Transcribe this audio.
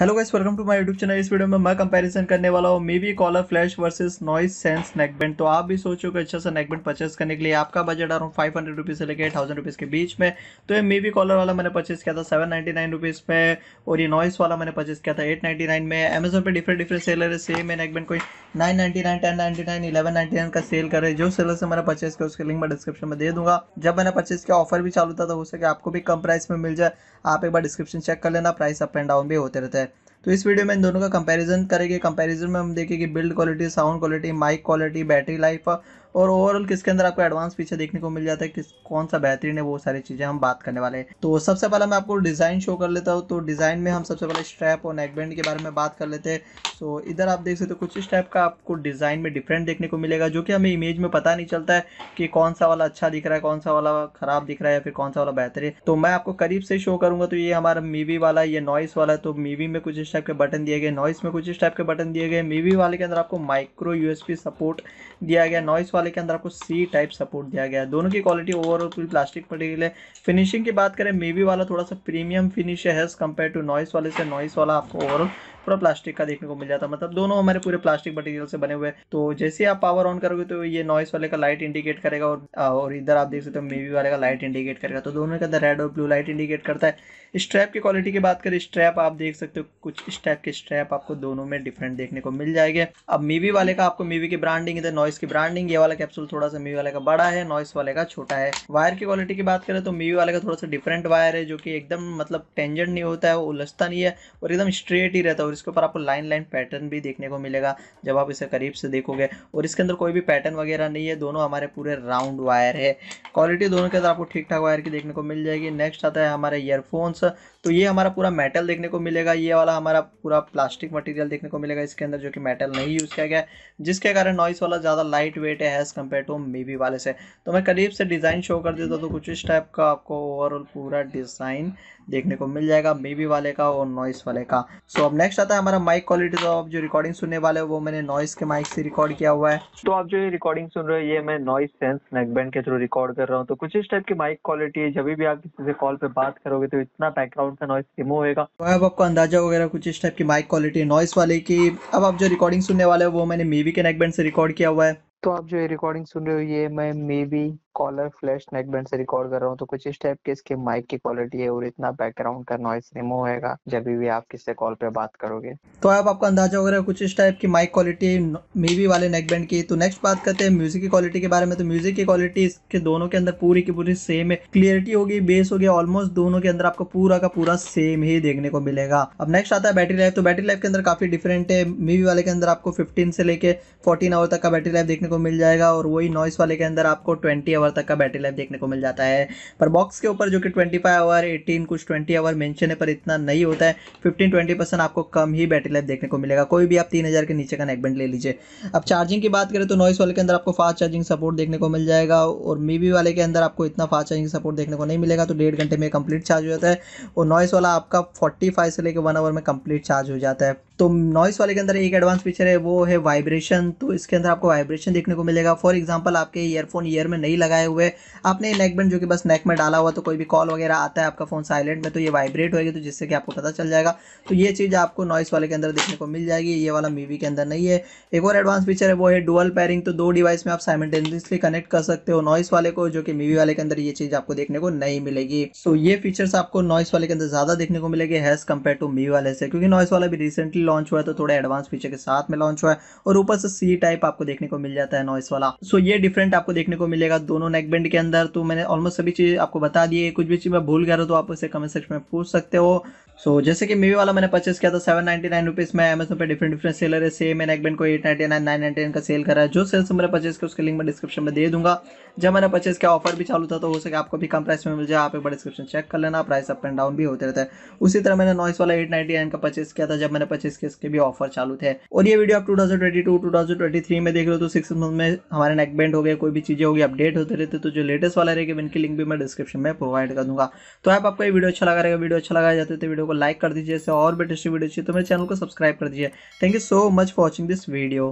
hello guys welcome to my YouTube channel इस video में मैं कंपैरिजन करने वाला हूँ Mivi collar flash versus Noise Sense neckband तो आप भी सोचो कि अच्छा सा नेकबैंड परचेस करने के लिए आपका बजट आ रहा फाइव हंड्रेड रुपीज़ से लेकर थाउजेंड रुपीज़ के बीच में तो ये मे बी कॉलर वाला मैंने परचेस किया था सेवन नाइन्टी नाइन रुपीज़ में और ये नॉइस वाला मैंने परचेस किया था एट नाइन्टी नाइन में अमेजोन पर डिफरेंट डिफरेंट सेलर है सेम है नेकबैंड कोई nine ninety nine ten ninety nine eleven ninety nine का सेल करे जो सेलर से मैंने परचेस किया उसके लिंक मैं डिस्क्रिप्शन में दे दूंगा जब मैंने परचेस किया ऑफर भी चालू था तो हो सके आपको भी कम प्राइस में मिल जाए आप एक बार डिस्क्रिप्शन चेक कर लेना प्राइस अप एंड डाउन भी होते रहते हैं तो इस वीडियो में इन दोनों का कंपैरिजन करेंगे कंपैरिजन में हम देखेंगे build quality sound quality mic quality battery life और ओवरऑल किसके अंदर आपको एडवांस पीछे देखने को मिल जाता है किस कौन सा बेहतरीन है वो सारी चीज़ें हम बात करने वाले हैं तो सबसे पहले मैं आपको डिज़ाइन शो कर लेता हूँ तो डिज़ाइन में हम सबसे पहले स्ट्रैप और नेकबैंड के बारे में बात कर लेते हैं सो इधर आप देख सकते हो तो कुछ इस टाइप का आपको डिज़ाइन में डिफरेंट देखने को मिलेगा जो कि हमें इमेज में पता नहीं चलता है कि कौन सा वाला अच्छा दिख रहा है कौन सा वाला खराब दिख रहा है या फिर कौन सा वाला बेहतर है तो मैं आपको करीब से शो करूंगा तो ये हमारा मीवी वाला ये नॉइस वाला है तो मीवी में कुछ इस टाइप के बटन दिए गए नॉइस में कुछ इस टाइप के बटन दिए गए मीवी वाले के अंदर आपको माइक्रो यूएसपी सपोर्ट दिया गया नॉइस वाले के अंदर आपको सी टाइप सपोर्ट दिया गया है दोनों की क्वालिटी ओवरऑल पूरी प्लास्टिक मटेरियल है फिनिशिंग की बात करें मेवी वाला थोड़ा सा प्रीमियम फिनिश है एज कम्पेयर टू नॉइस वाले से नॉइस वाला आपको ओवरऑल पूरा प्लास्टिक का देखने को मिल जाता है मतलब दोनों हमारे पूरे प्लास्टिक मटेरियल से बने हुए तो जैसे आप पावर ऑन करोगे तो ये नॉइस वाले का लाइट इंडिकेट करेगा और और इधर आप देख सकते हो मेवी वाले का लाइट इंडिकेट करेगा तो दोनों के अंदर रेड और ब्लू लाइट इंडिकेट करता है स्ट्रैप की क्वालिटी की बात करें स्ट्रैप आप देख सकते हो कुछ इस टाइप के स्ट्रैप आपको दोनों में डिफरेंट देखने को मिल जाएंगे अब मीवी वाले का आपको मीवी की ब्रांडिंग इधर नॉइस की ब्रांडिंग ये वाला कैप्सूल थोड़ा सा मीवी वाले का बड़ा है नॉइस वाले का छोटा है वायर की क्वालिटी की बात करें तो मीवी वाले का थोड़ा सा डिफरेंट वायर है जो कि एकदम मतलब टेंजेंट नहीं होता है वो उलझता नहीं है और एकदम स्ट्रेट ही रहता है और इसके ऊपर आपको लाइन लाइन पैटर्न भी देखने को मिलेगा जब आप इसे करीब से देखोगे और इसके अंदर कोई भी पैटर्न वगैरह नहीं है दोनों हमारे पूरे राउंड वायर है क्वालिटी दोनों के अंदर आपको ठीक ठाक वायर की देखने को मिल जाएगी नेक्स्ट आता है हमारे ईयरफोन्स तो ये हमारा पूरा मेटल देखने को मिलेगा ये वाला हमारा पूरा प्लास्टिक मटेरियल देखने को मिलेगा इसके अंदर जो कि मेटल नहीं यूज़ किया गया जिसके कारण नॉइस वाला ज़्यादा लाइट वेट है एज़ कम्पेयर टू बी वाले से तो मैं करीब से डिज़ाइन शो कर देता तो कुछ इस टाइप का आपको ओवरऑल पूरा डिज़ाइन देखने को मिल जाएगा मेवी वाले का और नॉइस वाले का सो अब नेक्स्ट आता है हमारा माइक क्वालिटी तो आप जो रिकॉर्डिंग सुनने वाले वो मैंने नॉइस के माइक से रिकॉर्ड किया हुआ है तो आप जो ये रिकॉर्डिंग सुन रहे हो ये मैं नॉइस सेंस नेकबैंड के थ्रू रिकॉर्ड कर रहा हूँ तो कुछ इस टाइप की माइक क्वालिटी है जब भी आप किसी से कॉल पे बात करोगे तो इतना बैकग्राउंड का नॉइस रिमूव होगा तो अब आपको अंदाजा वगैरह कुछ इस टाइप की माइक क्वालिटी नॉइस वाले की अब आप जो रिकॉर्डिंग सुनने वाले वो मैंने मेवी के नेकबैंड से रिकॉर्ड किया हुआ है तो आप जो ये रिकॉर्डिंग सुन रहे हो ये मैं Mivi collar flash neck band से रिकॉर्ड कर रहा हूँ तो कुछ इस टाइप के इसके माइक की क्वालिटी है और इतना बैकग्राउंड का नॉइस रिमो होगा जब भी आप किससे कॉल पे बात करोगे तो आप आपका अंदाजा वगैरह कुछ इस टाइप की माइक क्वालिटी मीवी वाले नेक बैंड की तो नेक्स्ट बात करते हैं म्यूजिक की क्वालिटी के बारे में तो म्यूजिक की क्वालिटी इसके दोनों के अंदर पूरी की पूरी सेम है क्लियरिटी होगी बेस होगी ऑलमोस्ट दोनों के अंदर आपको पूरा का पूरा सेम ही देखने को मिलेगा अब नेक्स्ट आता है बैटरी लाइफ तो बैटरी लाइफ के अंदर काफी डिफरेंट है मीवी वाले के अंदर आपको फिफ्टीन से लेके फोर्टीन आवर तक का बैटरी लाइफ देखने को मिल जाएगा और वही नॉइस वाले के अंदर आपको ट्वेंटी आवर आवर तक का बैटरी लाइफ देखने को मिल जाता है पर बॉक्स के ऊपर जो कि ट्वेंटी फाइव आवर एटीन कुछ ट्वेंटी आवर मैंशन है पर इतना नहीं होता है फिफ्टीन ट्वेंटी परसेंट आपको कम ही बैटरी लाइफ देखने को मिलेगा कोई भी आप तीन हज़ार के नीचे का नेकबैंड ले लीजिए अब चार्जिंग की बात करें तो नॉइस वाले के अंदर आपको फास्ट चार्जिंग सपोर्ट देखने को मिल जाएगा और मीबी वाले के अंदर आपको इतना फास्ट चार्जिंग सपोर्ट देखने को नहीं मिलेगा तो डेढ़ घंटे में कंप्लीट चार्ज हो जाता है और नॉइस वाला आपका फोर्टी फाइव से लेकर वन आवर में कंप्लीट चार्ज हो जाता है तो नॉइस वाले के अंदर एक एडवांस फीचर है वो है वाइब्रेशन तो इसके अंदर आपको वाइब्रेशन देखने को मिलेगा फॉर एग्जांपल आपके ईयरफोन ईयर में नहीं लगाए हुए आपने नेक बैंड जो कि बस नेक में डाला हुआ तो कोई भी कॉल वगैरह आता है आपका फ़ोन साइलेंट में तो ये वाइब्रेट होगी तो जिससे कि आपको पता चल जाएगा तो ये चीज़ आपको नॉइस वाले के अंदर देखने को मिल जाएगी ये वाला मीवी के अंदर नहीं है एक और एडवांस फीचर है वो है डुअल पेयरिंग तो दो डिवाइस में आप साइमल्टेनियसली कनेक्ट कर सकते हो नॉइस वाले को जो कि मीवी वाले के अंदर ये चीज़ आपको देखने को नहीं मिलेगी सो ये फीचर्स आपको नॉइस वाले के अंदर ज़्यादा देखने को मिलेगी हैज़ कम्पेयर टू मीवी वाले से क्योंकि नॉइस वाला भी रिसेंटली लॉन्च हुआ है तो थोड़ा एडवांस फीचर के साथ में लॉन्च हुआ है और ऊपर से सी टाइप आपको देखने को मिल जाता है नॉइस वाला सो ये डिफरेंट आपको देखने को मिलेगा दोनों नेकबैंड के अंदर तो मैंने ऑलमोस्ट सभी चीज़ आपको बता दी है कुछ भी चीज़ मैं भूल गया तो आप उसे कमेंट सेक्शन में पूछ सकते हो सो so, जैसे कि मीवी वाला मैंने परचेस किया था सेवन नाइन्टी नाइन रुपीज़ में अमेजोन पे डिफरेंट डिफरेंट सेलर है सेम मैंने एक बैंड को eight nine nine nine nine nine का सेल करा है जो सेल्स मैंने परचेस किया उसके लिंक मैं डिस्क्रिप्शन में दे दूंगा जब मैंने परचेस किया ऑफर भी चालू था तो हो सके आपको भी कम प्राइस में मिल जाए आप एक बार डिस्क्रिप्शन चेक कर लेना प्राइस अप एंड डाउन भी होते रहता है उसी तरह मैंने नॉइस वाला एट नाइन का परचेस किया था जब मैंने परचेस किया इसके भी ऑफर चालू थे और ये वीडियो आप two thousand twenty two two thousand twenty three में देख रहे हो तो सिक्स मंथ में हमारे नेकबैंड हो गए कोई भी चीज़ें होगी अपडेट होते रहते तो जो लेटेस्ट वाला रहेगा इनकी लिंक भी मैं डिस्क्रिप्शन में प्रोवाइड कर दूंगा तो आप आपको ये वीडियो अच्छा लगा रहेगा वीडियो अच्छा लगा जाते थे वीडियो को लाइक कर दीजिए और भी टेस्टी वीडियो चाहिए तो मेरे चैनल को सब्सक्राइब कर दीजिए thank you so much for watching this video